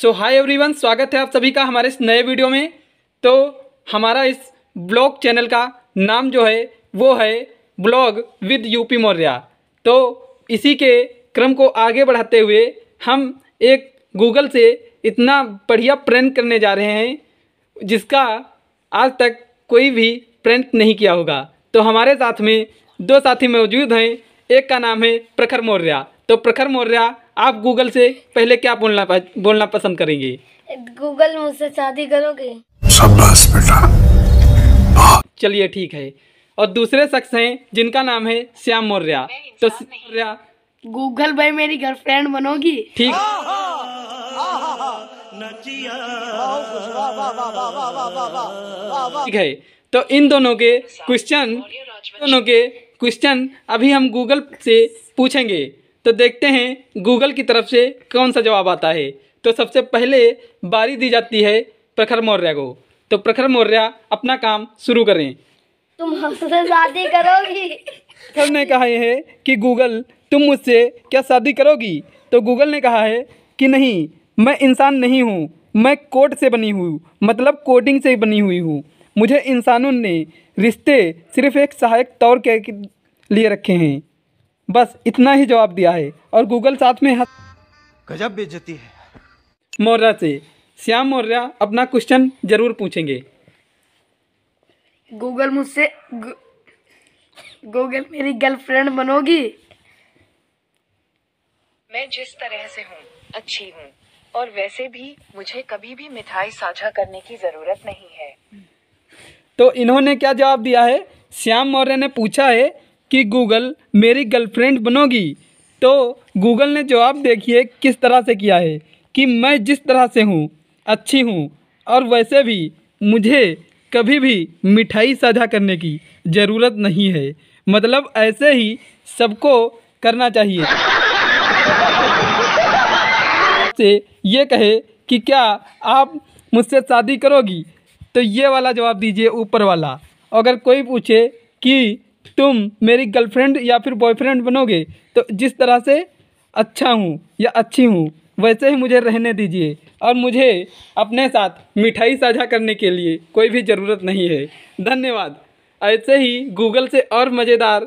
सो hi everyone स्वागत है आप सभी का हमारे इस नए वीडियो में तो हमारा इस ब्लॉग चैनल का नाम जो है वो है ब्लॉग विद यूपी मौर्या तो इसी के क्रम को आगे बढ़ाते हुए हम एक गूगल से इतना बढ़िया प्रिंट करने जा रहे हैं जिसका आज तक कोई भी प्रिंट नहीं किया होगा तो हमारे साथ में दो साथी मौजूद हैं एक का नाम है प्रखर मौर्या तो प्रखर मौर्या आप गूगल से पहले क्या बोलना बोलना पसंद करेंगे गूगल मुझसे शादी करोगे चलिए ठीक है और दूसरे शख्स हैं जिनका नाम है श्याम मौर्य तो गूगल भाई मेरी गर्लफ्रेंड बनोगी ठीक ठीक है तो इन दोनों के क्वेश्चन दोनों के क्वेश्चन अभी हम गूगल से पूछेंगे तो देखते हैं गूगल की तरफ से कौन सा जवाब आता है तो सबसे पहले बारी दी जाती है प्रखर मौर्य को तो प्रखर मौर्य अपना काम शुरू करें तुम हमसे शादी करोगी ने कहा है कि गूगल तुम मुझसे क्या शादी करोगी तो गूगल ने कहा है कि नहीं मैं इंसान नहीं हूँ मैं कोड से बनी हुई मतलब कोडिंग से बनी हुई हूँ मुझे इंसानों ने रिश्ते सिर्फ एक सहायक तौर के लिए रखे हैं बस इतना ही जवाब दिया है और गूगल साथ में हंस गजब बेचती है मौर्या से श्याम मौर्या अपना क्वेश्चन जरूर पूछेंगे गूगल मुझसे गूगल मेरी गर्लफ्रेंड बनोगी मैं जिस तरह से हूँ अच्छी हूँ और वैसे भी मुझे कभी भी मिठाई साझा करने की ज़रूरत नहीं है तो इन्होंने क्या जवाब दिया है श्याम मौर्य ने पूछा है कि गूगल मेरी गर्लफ्रेंड बनोगी तो गूगल ने जवाब देखिए किस तरह से किया है कि मैं जिस तरह से हूँ अच्छी हूँ और वैसे भी मुझे कभी भी मिठाई साझा करने की ज़रूरत नहीं है मतलब ऐसे ही सबको करना चाहिए से ये कहे कि क्या आप मुझसे शादी करोगी तो ये वाला जवाब दीजिए ऊपर वाला अगर कोई पूछे कि तुम मेरी गर्लफ्रेंड या फिर बॉयफ्रेंड बनोगे तो जिस तरह से अच्छा हूँ या अच्छी हूँ वैसे ही मुझे रहने दीजिए और मुझे अपने साथ मिठाई साझा करने के लिए कोई भी ज़रूरत नहीं है धन्यवाद ऐसे ही गूगल से और मज़ेदार